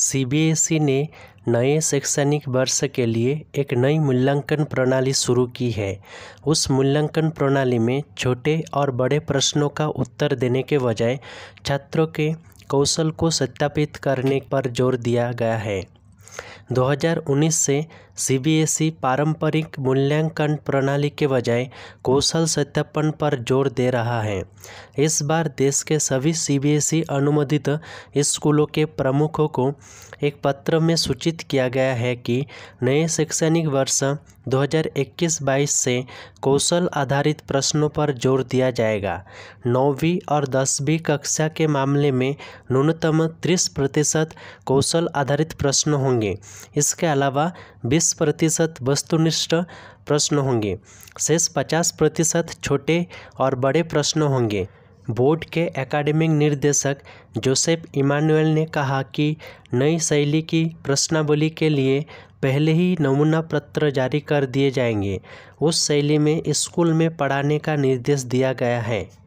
CBSE ने नए शैक्षणिक वर्ष के लिए एक नई मूल्यांकन प्रणाली शुरू की है उस मूल्यांकन प्रणाली में छोटे और बड़े प्रश्नों का उत्तर देने के बजाय छात्रों के कौशल को सत्यापित करने पर जोर दिया गया है 2019 से सीबीएसई e पारंपरिक मूल्यांकन प्रणाली के बजाय कौशल सत्यापन पर जोर दे रहा है इस बार देश के सभी सीबीएसई e अनुमोदित स्कूलों के प्रमुखों को एक पत्र में सूचित किया गया है कि नए शैक्षणिक वर्ष 2021-22 से कौशल आधारित प्रश्नों पर जोर दिया जाएगा नौवीं और दसवीं कक्षा के मामले में न्यूनतम 30 प्रतिशत कौशल आधारित प्रश्न होंगे इसके अलावा 20 प्रतिशत वस्तुनिष्ठ प्रश्न होंगे शेष 50 प्रतिशत छोटे और बड़े प्रश्न होंगे बोर्ड के एकेडमिक निर्देशक जोसेफ इमानुएल ने कहा कि नई शैली की प्रश्नावली के लिए पहले ही नमूना पत्र जारी कर दिए जाएंगे उस शैली में स्कूल में पढ़ाने का निर्देश दिया गया है